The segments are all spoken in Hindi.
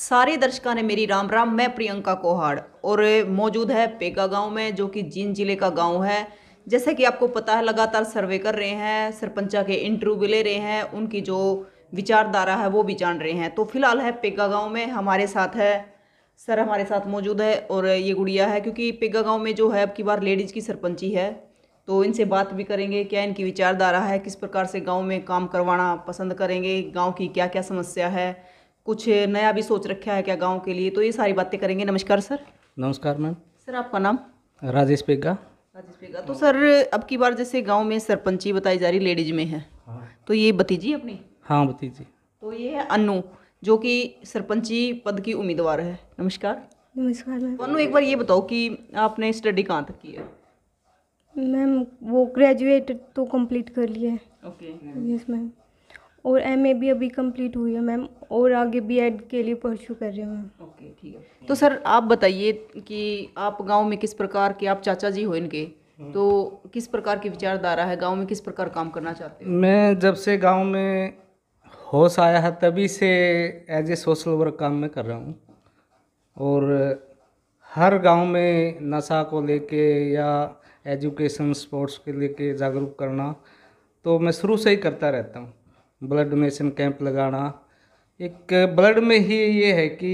सारे दर्शकों ने मेरी राम राम मैं प्रियंका कोहाड़ और मौजूद है पेगा गांव में जो कि जींद जिले का गांव है जैसा कि आपको पता है लगातार सर्वे कर रहे हैं सरपंचा के इंटरव्यू भी ले रहे हैं उनकी जो विचारधारा है वो भी जान रहे हैं तो फिलहाल है पेगा गाँव में हमारे साथ है सर हमारे साथ मौजूद है और ये गुड़िया है क्योंकि पेगा गाँव में जो है अब की बार लेडीज़ की सरपंची है तो इनसे बात भी करेंगे क्या इनकी विचारधारा है किस प्रकार से गाँव में काम करवाना पसंद करेंगे गाँव की क्या क्या समस्या है कुछ नया भी सोच रखा है क्या गाँव के लिए तो ये सारी बातें करेंगे नमस्कार सर नमस्कार मैम सर आपका नाम राजेश पेगा राजेश पेगा तो सर अब की बार जैसे गाँव में सरपंची बताई जा रही लेडीज में है हाँ। तो ये भतीजी अपनी हाँ भतीजी तो ये है अनु जो कि सरपंची पद की उम्मीदवार है नमस्कार नमस्कार मैम अनु एक बार ये बताओ कि आपने स्टडी कहाँ तक की है मैम वो ग्रेजुएट तो कंप्लीट कर लिया है ओके यस मैम और एम ए भी अभी कंप्लीट हुई है मैम और आगे बी एड के लिए परसू कर रहे हूँ ओके ठीक है तो सर आप बताइए कि आप गांव में किस प्रकार के आप चाचा जी हो इनके तो किस प्रकार की विचारधारा है गांव में किस प्रकार काम करना चाहते हैं मैं जब से गांव में होश आया है तभी से एज ए सोशल वर्क काम में कर रहा हूँ और हर गांव में नशा को लेके या एजुकेशन स्पोर्ट्स के लेके जागरूक करना तो मैं शुरू से ही करता रहता हूँ ब्लड डोनेशन कैंप लगाना एक ब्लड में ही ये है कि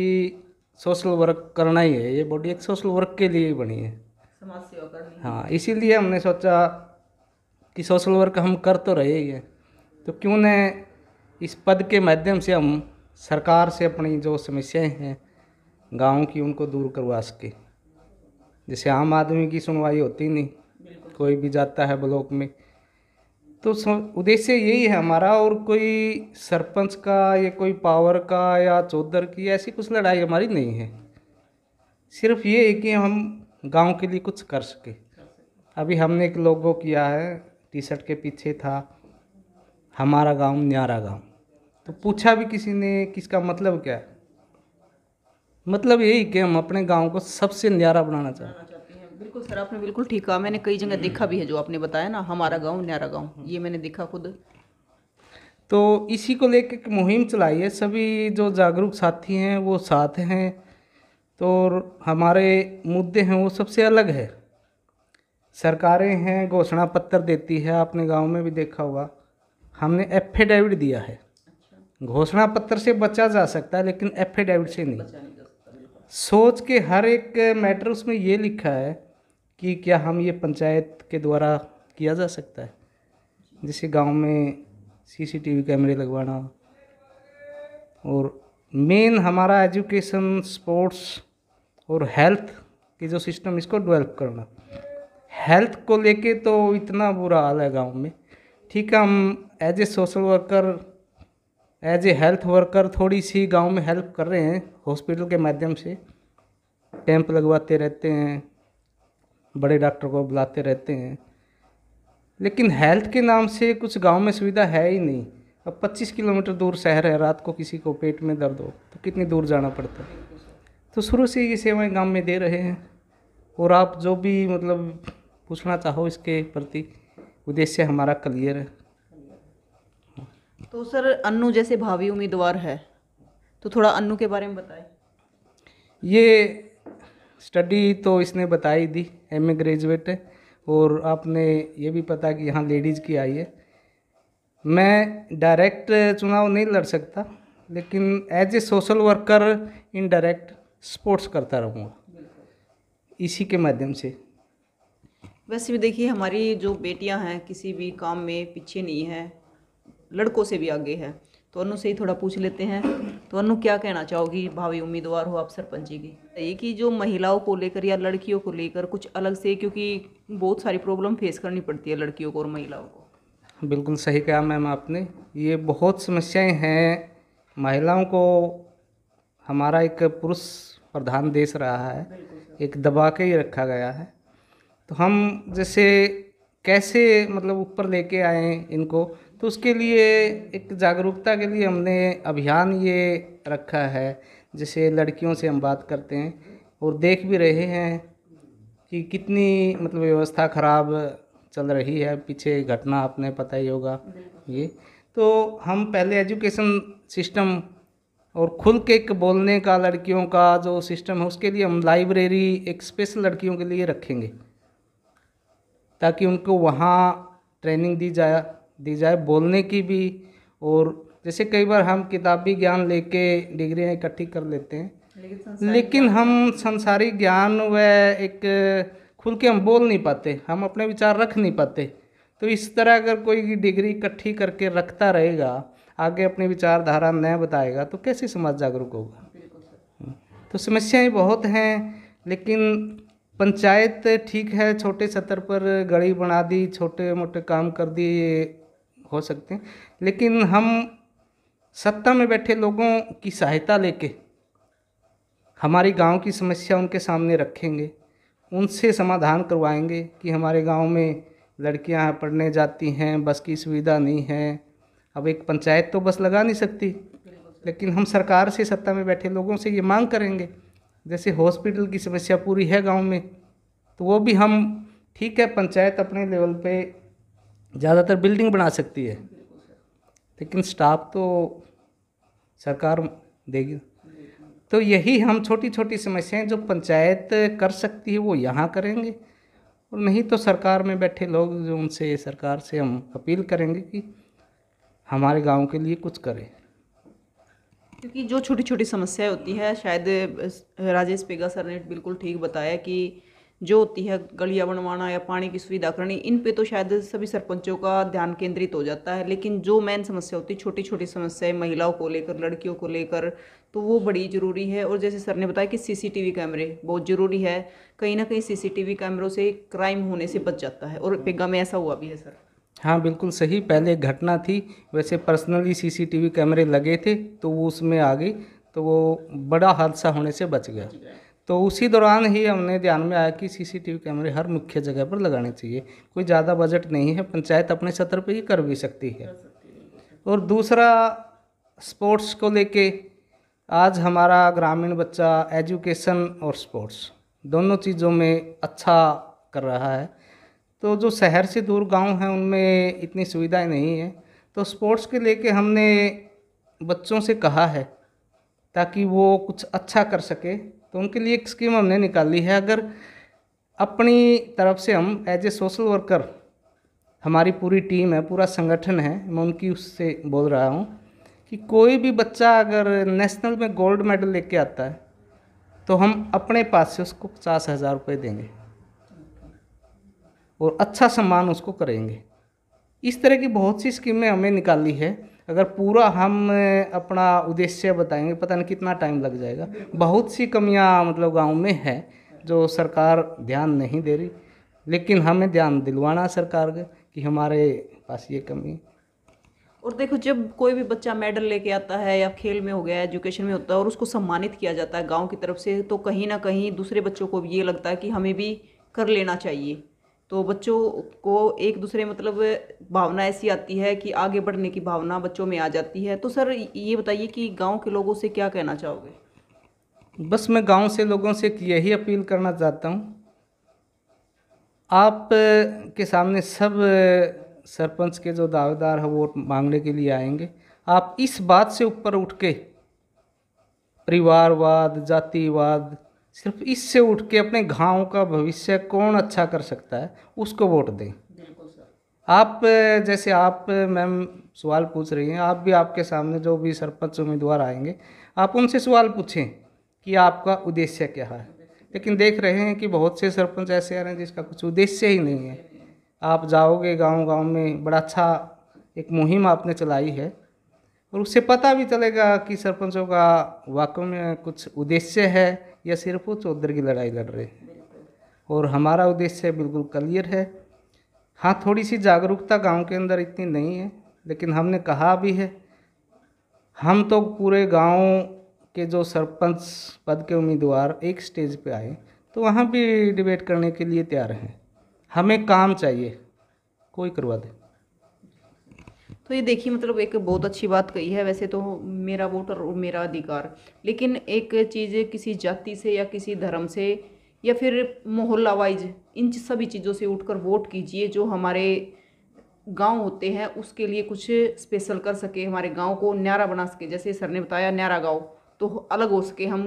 सोशल वर्क करना ही है ये बॉडी एक सोशल वर्क के लिए ही बनी है समाज हाँ इसीलिए हमने सोचा कि सोशल वर्क हम कर तो रहे ही हैं तो क्यों न इस पद के माध्यम से हम सरकार से अपनी जो समस्याएं हैं गाँव की उनको दूर करवा सके जैसे आम आदमी की सुनवाई होती नहीं कोई भी जाता है ब्लॉक में तो उद्देश्य यही है हमारा और कोई सरपंच का या कोई पावर का या चौधर की ऐसी कुछ लड़ाई हमारी नहीं है सिर्फ ये है कि हम गांव के लिए कुछ कर सके अभी हमने एक लोगो किया है टी शर्ट के पीछे था हमारा गांव न्यारा गांव तो पूछा भी किसी ने किसका मतलब क्या है मतलब यही कि हम अपने गांव को सबसे न्यारा बनाना चाहते हैं बिल्कुल सर आपने बिल्कुल ठीक कहा मैंने कई जगह देखा भी है जो आपने बताया ना हमारा गाँव न्यारा गाँव ये मैंने देखा खुद तो इसी को लेकर एक मुहिम चलाई है सभी जो जागरूक साथी हैं वो साथ हैं तो हमारे मुद्दे हैं वो सबसे अलग है सरकारें हैं घोषणा पत्र देती है आपने गांव में भी देखा होगा हमने एफिडेविट दिया है अच्छा। घोषणा पत्र से बचा जा सकता है लेकिन एफिडेविट से नहीं सोच के हर एक मैटर उसमें ये लिखा है कि क्या हम ये पंचायत के द्वारा किया जा सकता है जैसे गांव में सीसीटीवी कैमरे लगवाना और मेन हमारा एजुकेशन स्पोर्ट्स और हेल्थ की जो सिस्टम इसको डेवलप करना हेल्थ को लेके तो इतना बुरा हाल है गांव में ठीक है हम as a social worker as a health worker थोड़ी सी गांव में हेल्प कर रहे हैं हॉस्पिटल के माध्यम से कैंप लगवाते रहते हैं बड़े डॉक्टर को बुलाते रहते हैं लेकिन हेल्थ के नाम से कुछ गांव में सुविधा है ही नहीं अब 25 किलोमीटर दूर शहर है रात को किसी को पेट में दर्द हो तो कितनी दूर जाना पड़ता है तो शुरू से ये सेवाएं गांव में दे रहे हैं और आप जो भी मतलब पूछना चाहो इसके प्रति उद्देश्य हमारा क्लियर है तो सर अन्नू जैसे भावी उम्मीदवार है तो थोड़ा अन्नू के बारे में बताएं ये स्टडी तो इसने बताई दी एम ए ग्रेजुएट है और आपने ये भी पता कि यहाँ लेडीज़ की आई है मैं डायरेक्ट चुनाव नहीं लड़ सकता लेकिन as a social worker indirect supports करता रहूँगा इसी के माध्यम से वैसे भी देखिए हमारी जो बेटियां हैं किसी भी काम में पीछे नहीं है लड़कों से भी आगे हैं तो अनु से ही थोड़ा पूछ लेते हैं तो अनु क्या कहना चाहोगी भावी उम्मीदवार हो आप सरपंच जी की ये कि जो महिलाओं को लेकर या लड़कियों को लेकर कुछ अलग से क्योंकि बहुत सारी प्रॉब्लम फेस करनी पड़ती है लड़कियों को और महिलाओं को बिल्कुल सही कहा मैम आपने ये बहुत समस्याएं हैं महिलाओं को हमारा एक पुरुष प्रधान देश रहा है एक दबा के ही रखा गया है तो हम जैसे कैसे मतलब ऊपर लेके आए इनको तो उसके लिए एक जागरूकता के लिए हमने अभियान ये रखा है जैसे लड़कियों से हम बात करते हैं और देख भी रहे हैं कि कितनी मतलब व्यवस्था ख़राब चल रही है पीछे घटना आपने पता ही होगा ये तो हम पहले एजुकेशन सिस्टम और खुल के एक बोलने का लड़कियों का जो सिस्टम है उसके लिए हम लाइब्रेरी एक स्पेशल लड़कियों के लिए रखेंगे ताकि उनको वहाँ ट्रेनिंग दी जाए दी जाए बोलने की भी और जैसे कई बार हम किताबी ज्ञान लेके डिग्रियाँ इकट्ठी कर लेते हैं लेकिन, हम संसारी ज्ञान व एक खुल के हम बोल नहीं पाते हम अपने विचार रख नहीं पाते तो इस तरह अगर कोई डिग्री इकट्ठी करके रखता रहेगा आगे अपनी विचारधारा न बताएगा तो कैसे समाज जागरूक होगा तो समस्याएं बहुत हैं लेकिन पंचायत ठीक है छोटे सतर पर गड़ी बना दी छोटे मोटे काम कर दिए हो सकते हैं लेकिन हम सत्ता में बैठे लोगों की सहायता लेके हमारे गांव की समस्या उनके सामने रखेंगे उनसे समाधान करवाएंगे कि हमारे गांव में लड़कियां पढ़ने जाती हैं बस की सुविधा नहीं है अब एक पंचायत तो बस लगा नहीं सकती लेकिन हम सरकार से सत्ता में बैठे लोगों से ये मांग करेंगे जैसे हॉस्पिटल की समस्या पूरी है गांव में तो वो भी हम ठीक है पंचायत अपने लेवल पे ज़्यादातर बिल्डिंग बना सकती है लेकिन स्टाफ तो सरकार देगी तो यही हम छोटी छोटी समस्याएं जो पंचायत कर सकती है वो यहाँ करेंगे और नहीं तो सरकार में बैठे लोग जो उनसे सरकार से हम अपील करेंगे कि हमारे गांव के लिए कुछ करें क्योंकि जो छोटी छोटी समस्याएं होती है शायद राजेश पेगा सर ने बिल्कुल ठीक बताया कि जो होती है गलियाँ बनवाना या पानी की सुविधा करनी इन पे तो शायद सभी सरपंचों का ध्यान केंद्रित हो जाता है लेकिन जो मेन समस्या होती है छोटी छोटी समस्याएं महिलाओं को लेकर लड़कियों को लेकर तो वो बड़ी ज़रूरी है और जैसे सर ने बताया कि सीसीटीवी कैमरे बहुत ज़रूरी है कहीं ना कहीं सीसीटीवी कैमरों से क्राइम होने से बच जाता है और पेगा में ऐसा हुआ भी है सर हाँ बिल्कुल सही पहले एक घटना थी वैसे पर्सनली सीसीटीवी कैमरे लगे थे तो वो उसमें आ गई तो वो बड़ा हादसा होने से बच गया तो उसी दौरान ही हमने ध्यान में आया कि सीसीटीवी कैमरे हर मुख्य जगह पर लगाने चाहिए कोई ज़्यादा बजट नहीं है पंचायत अपने सत्र पर ही कर भी सकती है और दूसरा स्पोर्ट्स को लेके आज हमारा ग्रामीण बच्चा एजुकेशन और स्पोर्ट्स दोनों चीज़ों में अच्छा कर रहा है तो जो शहर से दूर गांव हैं उनमें इतनी सुविधाएं नहीं है तो स्पोर्ट्स के लेके हमने बच्चों से कहा है ताकि वो कुछ अच्छा कर सके तो उनके लिए एक स्कीम हमने निकाली है अगर अपनी तरफ से हम एज ए सोशल वर्कर हमारी पूरी टीम है पूरा संगठन है मैं उनकी उससे बोल रहा हूँ कि कोई भी बच्चा अगर नेशनल में गोल्ड मेडल लेके आता है तो हम अपने पास से उसको पचास हज़ार रुपये देंगे और अच्छा सम्मान उसको करेंगे इस तरह की बहुत सी स्कीमें हमें निकाली है अगर पूरा हम अपना उद्देश्य बताएंगे पता नहीं कितना टाइम लग जाएगा बहुत सी कमियां मतलब गांव में है जो सरकार ध्यान नहीं दे रही लेकिन हमें ध्यान दिलवाना सरकार का कि हमारे पास ये कमी है और देखो जब कोई भी बच्चा मेडल लेके आता है या खेल में हो गया एजुकेशन में होता है और उसको सम्मानित किया जाता है गांव की तरफ से तो कहीं ना कहीं दूसरे बच्चों को भी ये लगता है कि हमें भी कर लेना चाहिए तो बच्चों को एक दूसरे मतलब भावना ऐसी आती है कि आगे बढ़ने की भावना बच्चों में आ जाती है तो सर ये बताइए कि गांव के लोगों से क्या कहना चाहोगे बस मैं गांव से लोगों से यही अपील करना चाहता हूँ आप के सामने सब सरपंच के जो दावेदार हैं वोट मांगने के लिए आएंगे आप इस बात से ऊपर उठ के परिवारवाद जातिवाद सिर्फ इससे उठ के अपने गाँव का भविष्य कौन अच्छा कर सकता है उसको वोट दें आप जैसे आप मैम सवाल पूछ रही हैं आप भी आपके सामने जो भी सरपंच उम्मीदवार आएंगे आप उनसे सवाल पूछें कि आपका उद्देश्य क्या है लेकिन देख रहे हैं कि बहुत से सरपंच ऐसे आ रहे हैं जिसका कुछ उद्देश्य ही नहीं है आप जाओगे गांव गांव में बड़ा अच्छा एक मुहिम आपने चलाई है और उससे पता भी चलेगा कि सरपंचों का वाकई में कुछ उद्देश्य है या सिर्फ वो चौधर की लड़ाई लड़ रहे हैं और हमारा उद्देश्य बिल्कुल क्लियर है हाँ थोड़ी सी जागरूकता गांव के अंदर इतनी नहीं है लेकिन हमने कहा भी है हम तो पूरे गांव के जो सरपंच पद के उम्मीदवार एक स्टेज पे आए तो वहाँ भी डिबेट करने के लिए तैयार हैं हमें काम चाहिए कोई करवा दे तो ये देखिए मतलब एक बहुत अच्छी बात कही है वैसे तो मेरा वोट और मेरा अधिकार लेकिन एक चीज़ किसी जाति से या किसी धर्म से या फिर मोहल्ला वाइज इन सभी चीज़ों से उठकर वोट कीजिए जो हमारे गांव होते हैं उसके लिए कुछ स्पेशल कर सके हमारे गांव को न्यारा बना सके जैसे सर ने बताया न्यारा गांव तो अलग हो सके हम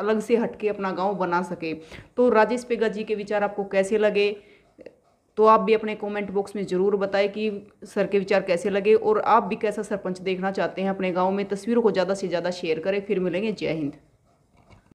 अलग से हटके अपना गांव बना सके तो राजेश पेगा जी के विचार आपको कैसे लगे तो आप भी अपने कमेंट बॉक्स में ज़रूर बताएं कि सर के विचार कैसे लगे और आप भी कैसा सरपंच देखना चाहते हैं अपने गांव में तस्वीरों को ज़्यादा से ज़्यादा शेयर करें फिर मिलेंगे जय हिंद